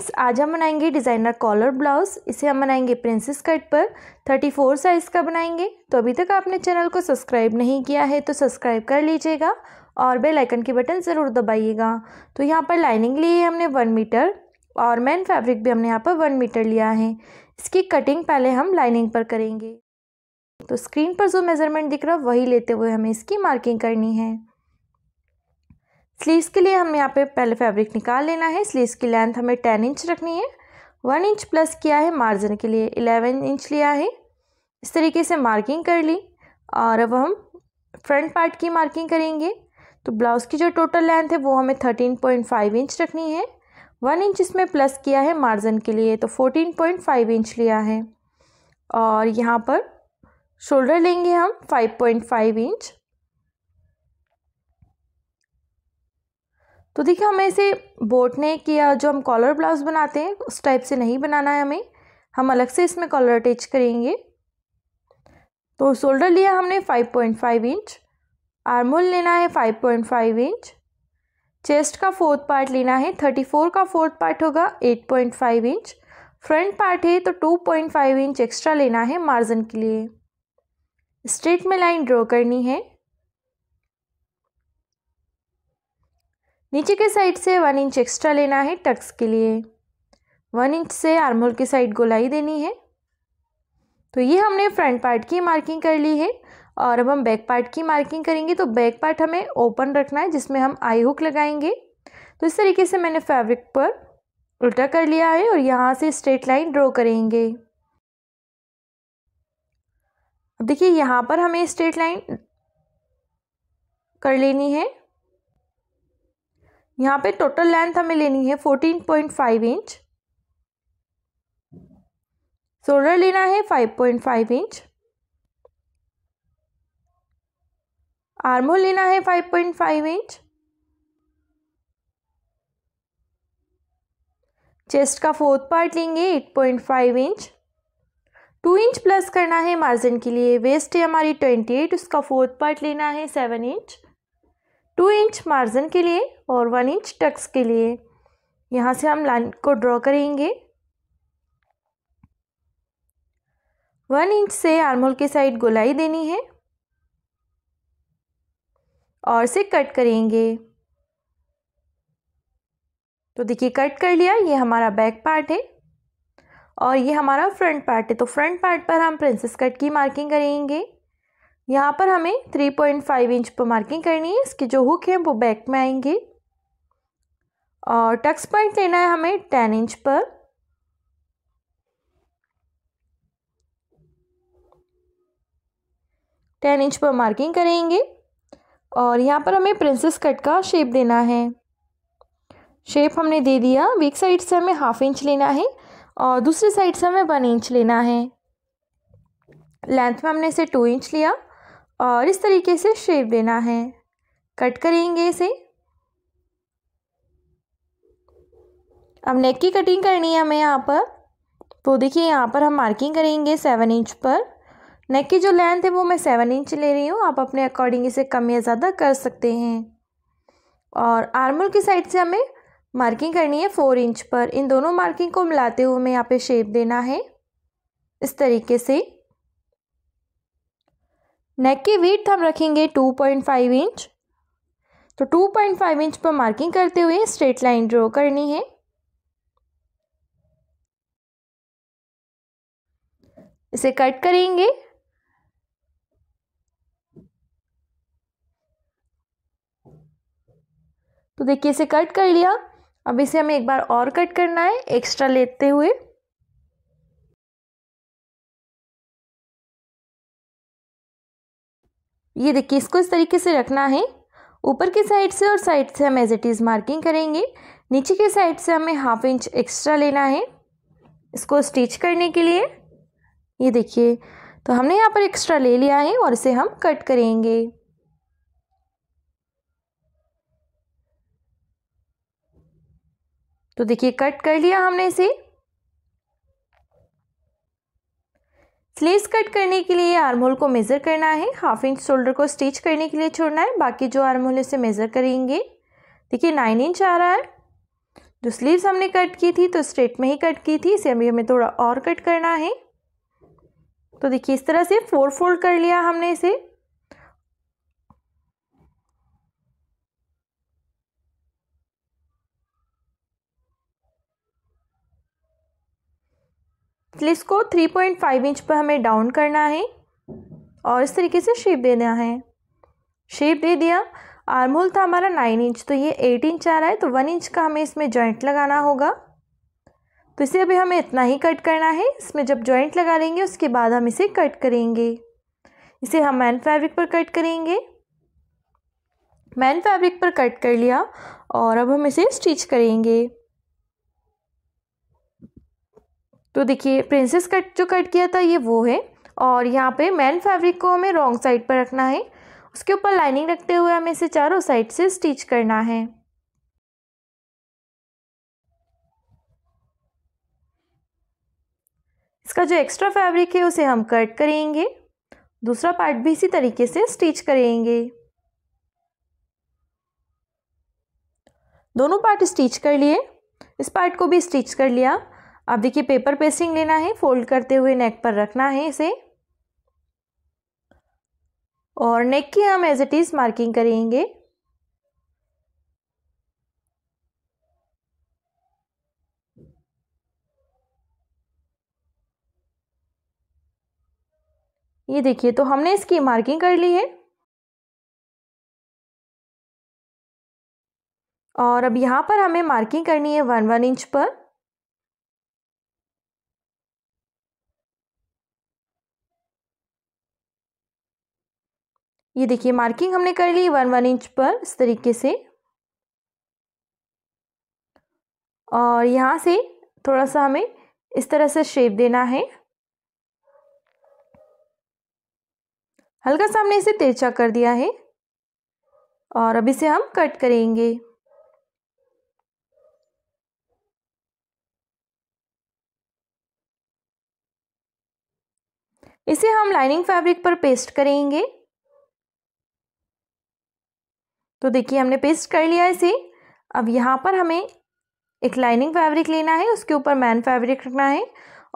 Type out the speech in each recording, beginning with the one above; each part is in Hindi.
फ्रेंड्स आज हम बनाएंगे डिज़ाइनर कॉलर ब्लाउज इसे हम बनाएंगे प्रिंसेस कट पर 34 साइज़ का बनाएंगे तो अभी तक आपने चैनल को सब्सक्राइब नहीं किया है तो सब्सक्राइब कर लीजिएगा और बेल आइकन के बटन ज़रूर दबाइएगा तो यहाँ पर लाइनिंग ली है हमने वन मीटर और मैन फैब्रिक भी हमने यहाँ पर वन मीटर लिया है इसकी कटिंग पहले हम लाइनिंग पर करेंगे तो स्क्रीन पर जो मेज़रमेंट दिख रहा वही लेते हुए हमें इसकी मार्किंग करनी है स्लीव्स के लिए हम यहाँ पे पहले फैब्रिक निकाल लेना है स्लीव्स की लेंथ हमें टेन इंच रखनी है वन इंच प्लस किया है मार्जिन के लिए इलेवन इंच लिया है इस तरीके से मार्किंग कर ली और अब हम फ्रंट पार्ट की मार्किंग करेंगे तो ब्लाउज़ की जो टोटल लेंथ है वो हमें थर्टीन पॉइंट फाइव इंच रखनी है वन इंच इसमें प्लस किया है मार्जिन के लिए तो फोर्टीन पॉइंट फाइव इंच लिया है और यहाँ पर शोल्डर लेंगे हम फाइव पॉइंट फाइव इंच तो देखिए हमें इसे बोटने के या जो हम कॉलर ब्लाउज़ बनाते हैं उस टाइप से नहीं बनाना है हमें हम अलग से इसमें कॉलर अटैच करेंगे तो शोल्डर लिया हमने 5.5 इंच आर्मोल लेना है 5.5 इंच चेस्ट का फोर्थ पार्ट लेना है 34 का फोर्थ पार्ट होगा 8.5 इंच फ्रंट पार्ट है तो 2.5 इंच एक्स्ट्रा लेना है मार्जिन के लिए स्ट्रेट में लाइन ड्रॉ करनी है नीचे के साइड से वन इंच एक्स्ट्रा लेना है टक्स के लिए वन इंच से आर्मोल की साइड गोलाई देनी है तो ये हमने फ्रंट पार्ट की मार्किंग कर ली है और अब हम बैक पार्ट की मार्किंग करेंगे तो बैक पार्ट हमें ओपन रखना है जिसमें हम आई हुक लगाएंगे तो इस तरीके से मैंने फैब्रिक पर उल्टा कर लिया है और यहाँ से स्ट्रेट लाइन ड्रॉ करेंगे देखिए यहाँ पर हमें स्ट्रेट लाइन कर लेनी है यहाँ पे टोटल लेंथ हमें लेनी है fourteen point five inch shoulder लेना है five point five inch armhole लेना है five point five inch chest का फोर्थ पार्ट लेंगे eight point five inch two inch plus करना है मार्जिन के लिए वेस्ट है हमारी ट्वेंटी एट उसका फोर्थ पार्ट लेना है seven inch two inch margin के लिए और वन इंच टक्स के लिए यहाँ से हम लाइन को ड्रॉ करेंगे वन इंच से आर्मोल के साइड गोलाई देनी है और से कट करेंगे तो देखिए कट कर लिया ये हमारा बैक पार्ट है और ये हमारा फ्रंट पार्ट है तो फ्रंट पार्ट पर हम प्रिंसेस कट की मार्किंग करेंगे यहाँ पर हमें 3.5 इंच पर मार्किंग करनी है इसके जो हुक हैं वो बैक में आएंगे और टक्स पॉइंट लेना है हमें 10 इंच पर टेन इंच पर मार्किंग करेंगे और यहाँ पर हमें प्रिंसेस कट का शेप देना है शेप हमने दे दिया एक साइड से हमें हाफ इंच लेना है और दूसरी साइड से हमें वन इंच लेना है लेंथ में हमने इसे टू इंच लिया और इस तरीके से शेप देना है कट करेंगे इसे अब नेक की कटिंग करनी है हमें यहाँ पर तो देखिए यहाँ पर हम मार्किंग करेंगे सेवन इंच पर नेक की जो लेंथ है वो मैं सेवन इंच ले रही हूँ आप अपने अकॉर्डिंग इसे कम या ज़्यादा कर सकते हैं और आर्मल की साइड से हमें मार्किंग करनी है फोर इंच पर इन दोनों मार्किंग को मिलाते हुए हमें यहाँ पे शेप देना है इस तरीके से नेक की वीट हम रखेंगे 2.5 इंच तो 2.5 इंच पर मार्किंग करते हुए स्ट्रेट लाइन ड्रॉ करनी है इसे कट करेंगे तो देखिए इसे कट कर लिया अब इसे हमें एक बार और कट करना है एक्स्ट्रा लेते हुए ये देखिए इसको इस तरीके से रखना है ऊपर के साइड से और साइड से हम एज इट इज़ मार्किंग करेंगे नीचे के साइड से हमें हाफ इंच एक्स्ट्रा लेना है इसको स्टिच करने के लिए ये देखिए तो हमने यहाँ पर एक्स्ट्रा ले लिया है और इसे हम कट करेंगे तो देखिए कट कर लिया हमने इसे स्लीव्स कट करने के लिए आर्म होल को मेज़र करना है हाफ इंच शोल्डर को स्टिच करने के लिए छोड़ना है बाकी जो आर्म होल इसे मेज़र करेंगे देखिए नाइन इंच आ रहा है जो स्लीव्स हमने कट की थी तो स्ट्रेट में ही कट की थी इसे अभी हमें थोड़ा और कट करना है तो देखिए इस तरह से फोर फोल्ड कर लिया हमने इसे इसलिए इसको 3.5 इंच पर हमें डाउन करना है और इस तरीके से शेप देना है शेप दे दिया आर्म होल था हमारा नाइन इंच तो ये एट इंच आ रहा है तो वन इंच का हमें इसमें जॉइंट लगाना होगा तो इसे अभी हमें इतना ही कट करना है इसमें जब जॉइंट लगा लेंगे उसके बाद हम इसे कट करेंगे इसे हम मैन फैब्रिक पर कट करेंगे मैन फैब्रिक पर कट कर लिया और अब हम इसे स्टिच करेंगे तो देखिए प्रिंसेस कट जो कट किया था ये वो है और यहाँ पे मैन फैब्रिक को हमें रॉन्ग साइड पर रखना है उसके ऊपर लाइनिंग रखते हुए हमें इसे चारों साइड से स्टिच करना है इसका जो एक्स्ट्रा फैब्रिक है उसे हम कट करेंगे दूसरा पार्ट भी इसी तरीके से स्टिच करेंगे दोनों पार्ट स्टिच कर लिए इस पार्ट को भी स्टिच कर लिया अब देखिए पेपर पेस्टिंग लेना है फोल्ड करते हुए नेक पर रखना है इसे और नेक की हम एज इट इज़ मार्किंग करेंगे ये देखिए तो हमने इसकी मार्किंग कर ली है और अब यहाँ पर हमें मार्किंग करनी है वन वन इंच पर ये देखिए मार्किंग हमने कर ली वन वन इंच पर इस तरीके से और यहाँ से थोड़ा सा हमें इस तरह से शेप देना है हल्का सा हमने इसे तिरछा कर दिया है और अब इसे हम कट करेंगे इसे हम लाइनिंग फैब्रिक पर पेस्ट करेंगे तो देखिए हमने पेस्ट कर लिया इसे अब यहाँ पर हमें एक लाइनिंग फैब्रिक लेना है उसके ऊपर मैन फैब्रिक रखना है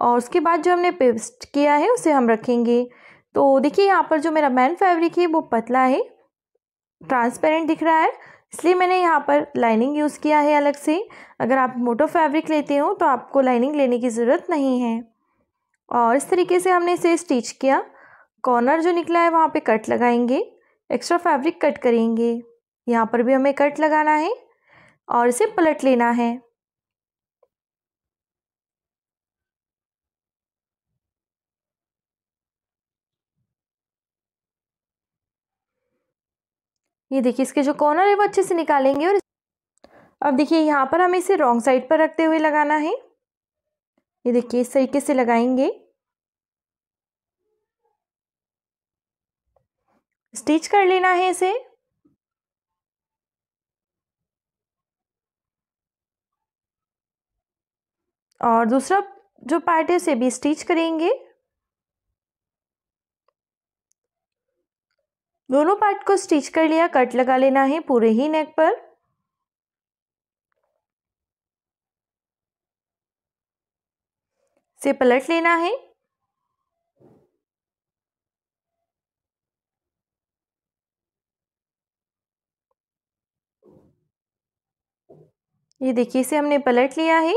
और उसके बाद जो हमने पेस्ट किया है उसे हम रखेंगे तो देखिए यहाँ पर जो मेरा मैन फैब्रिक है वो पतला है ट्रांसपेरेंट दिख रहा है इसलिए मैंने यहाँ पर लाइनिंग यूज़ किया है अलग से अगर आप मोटो फैब्रिक लेते हो तो आपको लाइनिंग लेने की ज़रूरत नहीं है और इस तरीके से हमने इसे स्टिच किया कॉर्नर जो निकला है वहाँ पे कट लगाएंगे एक्स्ट्रा फैब्रिक कट करेंगे यहाँ पर भी हमें कट लगाना है और इसे पलट लेना है ये देखिए इसके जो कॉर्नर है वो अच्छे से निकालेंगे और अब देखिए यहाँ पर हमें इसे रॉन्ग साइड पर रखते हुए लगाना है ये देखिए इस तरीके से लगाएंगे स्टिच कर लेना है इसे और दूसरा जो पार्ट है उसे भी स्टिच करेंगे दोनों पार्ट को स्टिच कर लिया कट लगा लेना है पूरे ही नेक पर से पलट लेना है ये देखिए इसे हमने पलट लिया है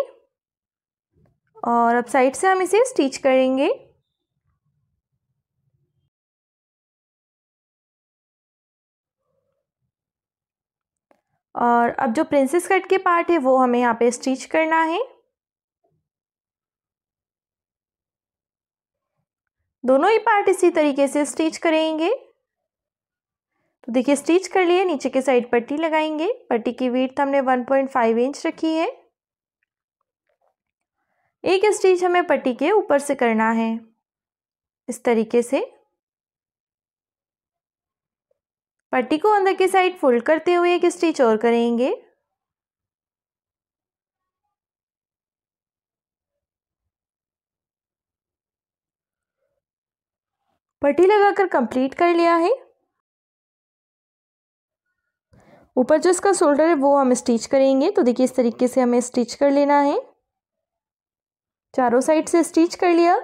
और अब साइड से हम इसे स्टिच करेंगे और अब जो प्रिंसेस कट के पार्ट है वो हमें यहाँ पे स्टिच करना है दोनों ही पार्ट इसी तरीके से स्टिच करेंगे तो देखिए स्टिच कर लिए नीचे के साइड पट्टी लगाएंगे पट्टी की वीट हमने 1.5 इंच रखी है एक स्टिच हमें पट्टी के ऊपर से करना है इस तरीके से पट्टी को अंदर की साइड फोल्ड करते हुए एक स्टिच और करेंगे पट्टी लगाकर कंप्लीट कर लिया है ऊपर जो इसका शोल्डर है वो हम स्टिच करेंगे तो देखिए इस तरीके से हमें स्टिच कर लेना है चारों साइड से स्टिच कर लिया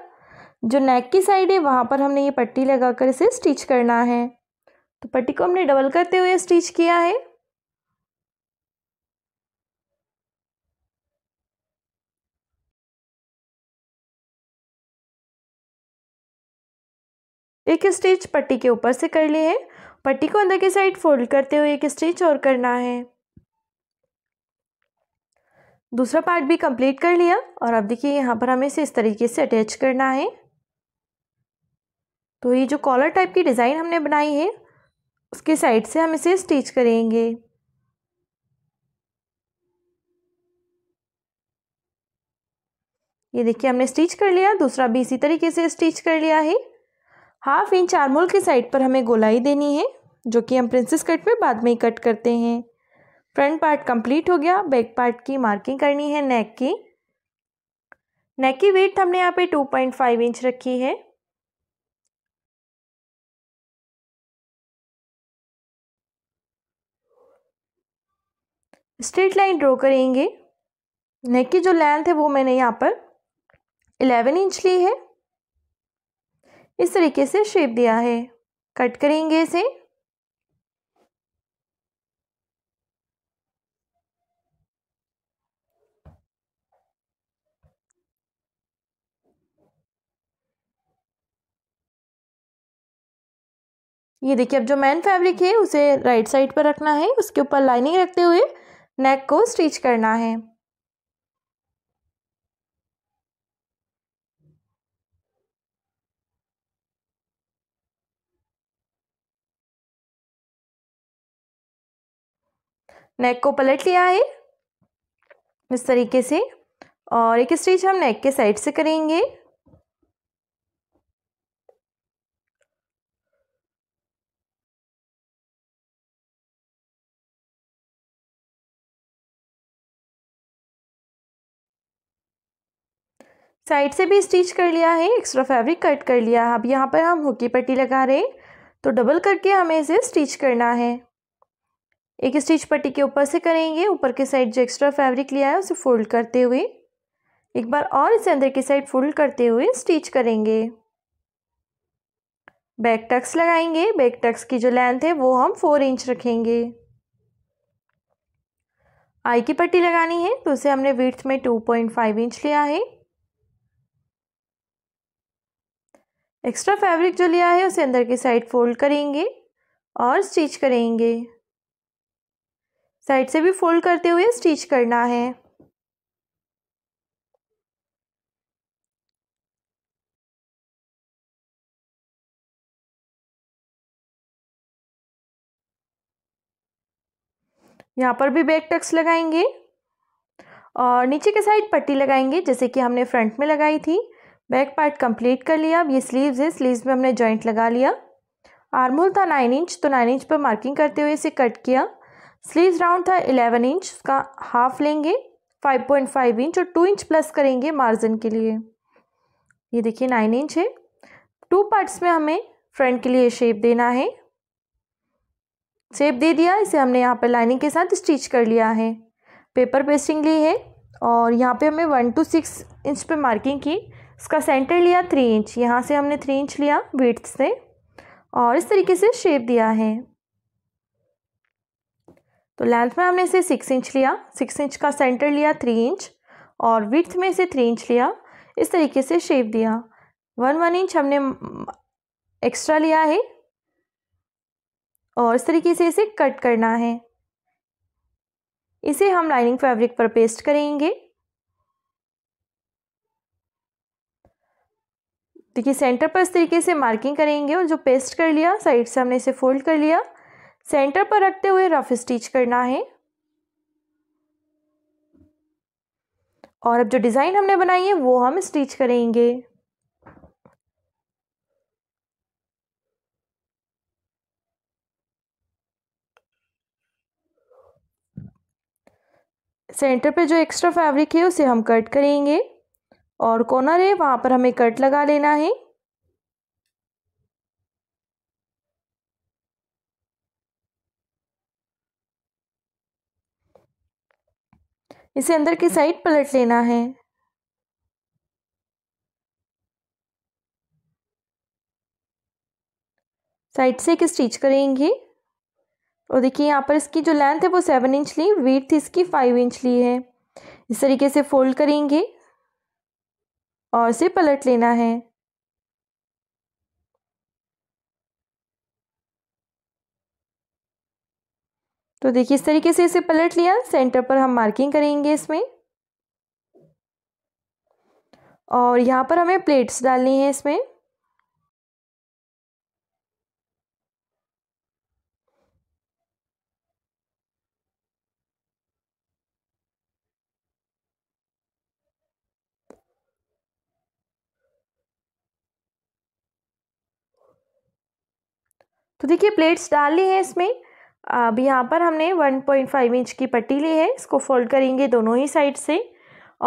जो नेक की साइड है वहाँ पर हमने ये पट्टी लगाकर इसे स्टिच करना है तो पट्टी को हमने डबल करते हुए स्टिच किया है एक स्टिच पट्टी के ऊपर से कर लिए है पट्टी को अंदर की साइड फोल्ड करते हुए एक स्टिच और करना है दूसरा पार्ट भी कंप्लीट कर लिया और अब देखिए यहाँ पर हमें इसे इस तरीके से अटैच करना है तो ये जो कॉलर टाइप की डिज़ाइन हमने बनाई है उसके साइड से हम इसे स्टिच करेंगे ये देखिए हमने स्टिच कर लिया दूसरा भी इसी तरीके से स्टिच कर लिया है हाफ इंच आरमोल के साइड पर हमें गोलाई देनी है जो कि हम प्रिंसेस कट में बाद में ही कट करते हैं फ्रंट पार्ट कंप्लीट हो गया बैक पार्ट की मार्किंग करनी है नेक की नेक की वेट हमने यहाँ पे 2.5 इंच रखी है स्ट्रेट लाइन ड्रॉ करेंगे नेक की जो लेंथ है वो मैंने यहाँ पर 11 इंच ली है इस तरीके से शेप दिया है कट करेंगे इसे ये देखिए अब जो मेन फैब्रिक है उसे राइट साइड पर रखना है उसके ऊपर लाइनिंग रखते हुए नेक को स्टिच करना है नेक को पलट लिया है इस तरीके से और एक स्टिच हम नेक के साइड से करेंगे साइड से भी स्टिच कर लिया है एक्स्ट्रा फैब्रिक कट कर लिया है अब यहाँ पर हम हुकी पट्टी लगा रहे हैं तो डबल करके हमें इसे स्टिच करना है एक स्टिच पट्टी के ऊपर से करेंगे ऊपर के साइड जो एक्स्ट्रा फैब्रिक लिया है उसे फोल्ड करते हुए एक बार और इसे अंदर की साइड फोल्ड करते हुए स्टिच करेंगे बैक टक्स लगाएंगे बैक टक्स की जो लेंथ है वो हम फोर इंच रखेंगे आई की पट्टी लगानी है तो उसे हमने विर्थ में टू पॉइंट फाइव इंच लिया है एक्स्ट्रा फैब्रिक जो लिया है उसे अंदर की साइड फोल्ड करेंगे और स्टिच करेंगे साइड से भी फोल्ड करते हुए स्टिच करना है यहाँ पर भी बैक टक्स लगाएंगे और नीचे के साइड पट्टी लगाएंगे जैसे कि हमने फ्रंट में लगाई थी बैक पार्ट कंप्लीट कर लिया अब ये स्लीव्स है स्लीव्स में हमने जॉइंट लगा लिया आर्मोल था नाइन इंच तो नाइन इंच पर मार्किंग करते हुए इसे कट किया स्लीव्स राउंड था एलेवन इंच उसका हाफ लेंगे फाइव पॉइंट फाइव इंच और टू इंच प्लस करेंगे मार्जिन के लिए ये देखिए नाइन इंच है टू पार्ट्स में हमें फ्रंट के लिए शेप देना है शेप दे दिया इसे हमने यहाँ पर लाइनिंग के साथ स्टिच कर लिया है पेपर पेस्टिंग ली है और यहाँ पे हमें वन टू सिक्स इंच पे मार्किंग की इसका सेंटर लिया थ्री इंच यहाँ से हमने थ्री इंच लिया वीट से और इस तरीके से शेप दिया है तो लेंथ में हमने इसे सिक्स इंच लिया सिक्स इंच का सेंटर लिया थ्री इंच और विथ में इसे थ्री इंच लिया इस तरीके से शेप दिया वन वन इंच हमने एक्स्ट्रा लिया है और इस तरीके से इसे कट करना है इसे हम लाइनिंग फैब्रिक पर पेस्ट करेंगे देखिए सेंटर पर इस तरीके से मार्किंग करेंगे और जो पेस्ट कर लिया साइड से हमने इसे फोल्ड कर लिया सेंटर पर रखते हुए रफ स्टिच करना है और अब जो डिज़ाइन हमने बनाई है वो हम स्टिच करेंगे सेंटर पे जो एक्स्ट्रा फैब्रिक है उसे हम कट करेंगे और कॉर्नर है वहाँ पर हमें कट लगा लेना है इसे अंदर की साइड पलट लेना है साइड से एक स्टिच करेंगे और देखिए यहाँ पर इसकी जो लेंथ है वो सेवन इंच ली वीथ इसकी फाइव इंच ली है इस तरीके से फोल्ड करेंगे और उसे पलट लेना है तो देखिए इस तरीके से इसे पलट लिया सेंटर पर हम मार्किंग करेंगे इसमें और यहाँ पर हमें प्लेट्स डालनी है इसमें तो देखिए प्लेट्स डाल ली हैं इसमें अब यहाँ पर हमने 1.5 इंच की पट्टी ली है इसको फोल्ड करेंगे दोनों ही साइड से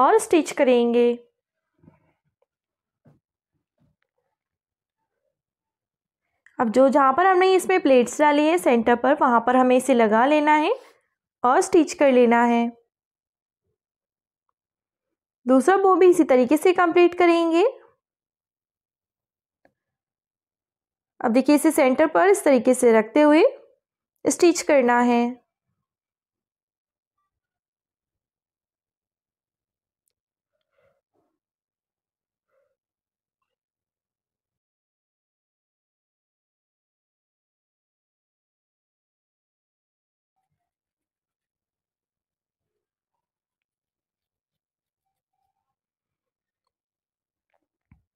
और स्टिच करेंगे अब जो जहाँ पर हमने इसमें प्लेट्स डाली है सेंटर पर वहाँ पर हमें इसे लगा लेना है और स्टिच कर लेना है दूसरा वो भी इसी तरीके से कंप्लीट करेंगे अब देखिए इसे सेंटर पर इस तरीके से रखते हुए स्टिच करना है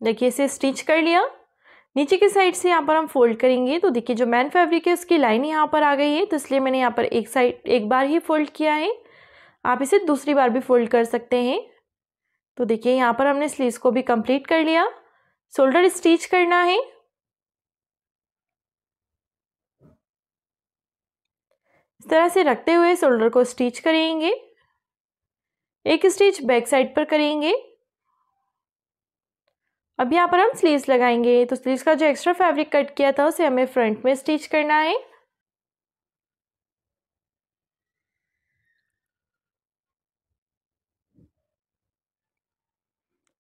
देखिए इसे स्टिच कर लिया नीचे की साइड से यहाँ पर हम फोल्ड करेंगे तो देखिए जो मैन फैब्रिक है उसकी लाइन यहाँ पर आ गई है तो इसलिए मैंने यहाँ पर एक साइड एक बार ही फोल्ड किया है आप इसे दूसरी बार भी फोल्ड कर सकते हैं तो देखिए यहाँ पर हमने स्लीव्स को भी कंप्लीट कर लिया शोल्डर स्टिच करना है इस तरह से रखते हुए शोल्डर को स्टिच करेंगे एक स्टिच बैक साइड पर करेंगे अब यहाँ पर हम स्लीव्स लगाएंगे तो स्लीव्स का जो एक्स्ट्रा फैब्रिक कट किया था उसे हमें फ्रंट में स्टिच करना है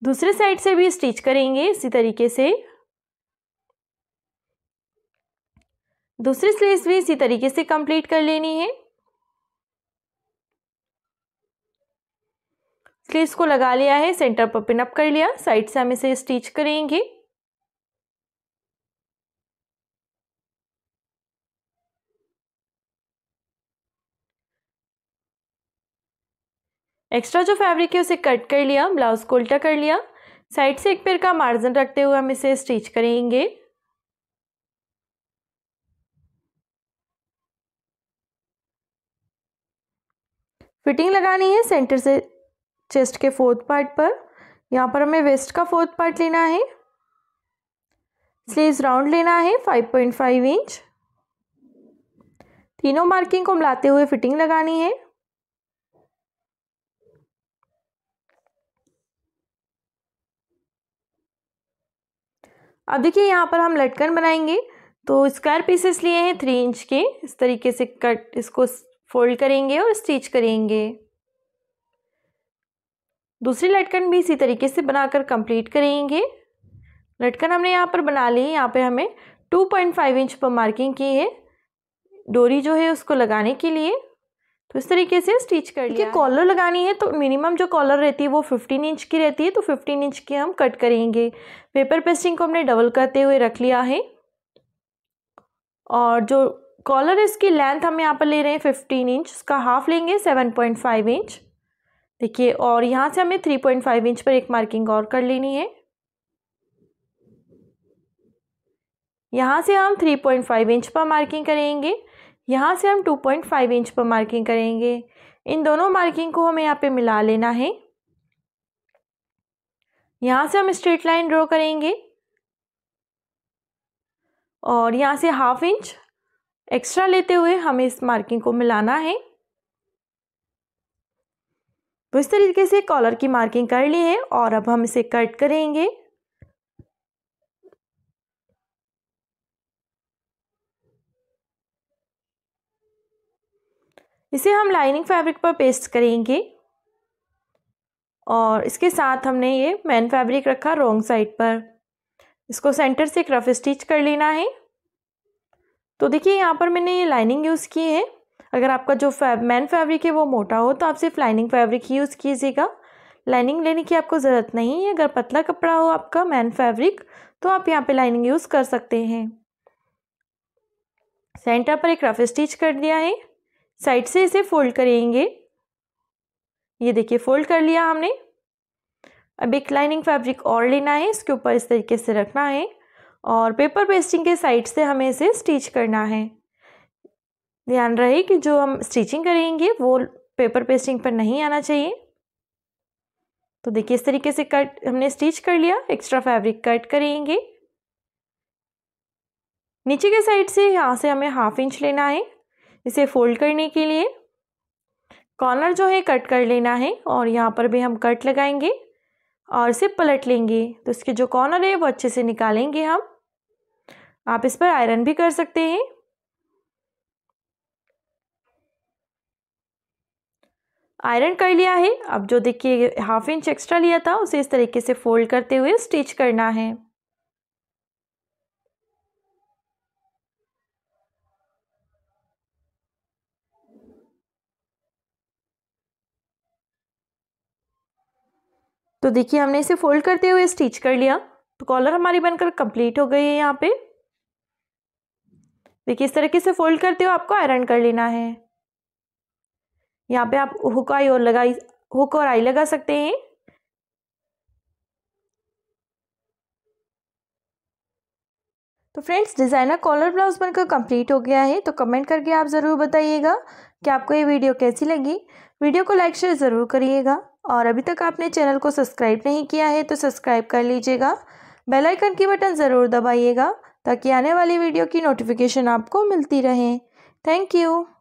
दूसरे साइड से भी स्टिच करेंगे इसी तरीके से दूसरी स्लीव्स भी इसी तरीके से कंप्लीट कर लेनी है इसलिए इसको लगा लिया है सेंटर पर पिनअप कर लिया साइड से हम इसे स्टिच करेंगे एक्स्ट्रा जो फैब्रिक है उसे कट कर लिया ब्लाउज को उल्टा कर लिया साइड से एक पेड़ का मार्जिन रखते हुए हम इसे स्टिच करेंगे फिटिंग लगानी है सेंटर से चेस्ट के फोर्थ पार्ट पर यहाँ पर हमें वेस्ट का फोर्थ पार्ट लेना है स्लीव्स राउंड लेना है फाइव पॉइंट फाइव इंच तीनों मार्किंग को मिलाते हुए फिटिंग लगानी है अब देखिए यहाँ पर हम लटकन बनाएंगे तो स्क्वायर पीसेस लिए हैं थ्री इंच के इस तरीके से कट इसको फोल्ड करेंगे और स्टिच करेंगे दूसरी लटकन भी इसी तरीके से बनाकर कंप्लीट करेंगे लटकन हमने यहाँ पर बना ली है यहाँ पर हमें 2.5 इंच पर मार्किंग की है डोरी जो है उसको लगाने के लिए तो इस तरीके से स्टिच कर लिया कॉलर लगानी है तो मिनिमम जो कॉलर रहती है वो 15 इंच की रहती है तो 15 इंच की हम कट करेंगे पेपर पेस्टिंग को हमने डबल करते हुए रख लिया है और जो कॉलर है इसकी लेंथ हम यहाँ पर ले रहे हैं 15 इंच उसका हाफ लेंगे 7.5 इंच देखिए और यहाँ से हमें थ्री पॉइंट फाइव इंच पर एक मार्किंग और कर लेनी है यहाँ से हम थ्री पॉइंट फाइव इंच पर मार्किंग करेंगे यहाँ से हम टू पॉइंट फाइव इंच पर मार्किंग करेंगे इन दोनों मार्किंग को हमें यहाँ पे मिला लेना है यहाँ से हम स्ट्रेट लाइन ड्रॉ करेंगे और यहाँ से हाफ इंच एक्स्ट्रा लेते हुए हमें इस मार्किंग को मिलाना है तो इस तरीके से कॉलर की मार्किंग कर ली है और अब हम इसे कट करेंगे इसे हम लाइनिंग फैब्रिक पर पेस्ट करेंगे और इसके साथ हमने ये मैन फैब्रिक रखा रॉन्ग साइड पर इसको सेंटर से एक रफ स्टिच कर लेना है तो देखिए यहाँ पर मैंने ये लाइनिंग यूज़ की है अगर आपका जो फैब मैन फैब्रिक है वो मोटा हो तो आप सिर्फ लाइनिंग फैब्रिक ही यूज़ कीजिएगा लाइनिंग लेने की आपको ज़रूरत नहीं है अगर पतला कपड़ा हो आपका मैन फैब्रिक तो आप यहाँ पे लाइनिंग यूज़ कर सकते हैं सेंटर पर एक रफ स्टिच कर दिया है साइड से इसे फोल्ड करेंगे ये देखिए फोल्ड कर लिया हमने अब एक लाइनिंग फैब्रिक और लेना है इसके ऊपर इस तरीके से रखना है और पेपर पेस्टिंग के साइड से हमें इसे स्टिच करना है ध्यान रहे कि जो हम स्टिचिंग करेंगे वो पेपर पेस्टिंग पर नहीं आना चाहिए तो देखिए इस तरीके से कट हमने स्टिच कर लिया एक्स्ट्रा फैब्रिक कट करेंगे नीचे के साइड से यहाँ से हमें हाफ इंच लेना है इसे फोल्ड करने के लिए कॉर्नर जो है कट कर लेना है और यहाँ पर भी हम कट लगाएंगे और इसे पलट लेंगे तो इसके जो कॉर्नर है वो अच्छे से निकालेंगे हम आप इस पर आयरन भी कर सकते हैं आयरन कर लिया है अब जो देखिए हाफ इंच एक्स्ट्रा लिया था उसे इस तरीके से फोल्ड करते हुए स्टिच करना है तो देखिए हमने इसे फोल्ड करते हुए स्टिच कर लिया तो कॉलर हमारी बनकर कंप्लीट हो गई है यहाँ पे देखिए इस तरीके से फोल्ड करते हुए आपको आयरन कर लेना है यहाँ पे आप हुक आई और लगाई हुक और आई लगा सकते हैं तो फ्रेंड्स डिज़ाइनर कॉलर ब्लाउज बनकर कंप्लीट हो गया है तो कमेंट करके आप ज़रूर बताइएगा कि आपको ये वीडियो कैसी लगी वीडियो को लाइक शेयर ज़रूर करिएगा और अभी तक आपने चैनल को सब्सक्राइब नहीं किया है तो सब्सक्राइब कर लीजिएगा बेल आइकन की बटन ज़रूर दबाइएगा ताकि आने वाली वीडियो की नोटिफिकेशन आपको मिलती रहे थैंक यू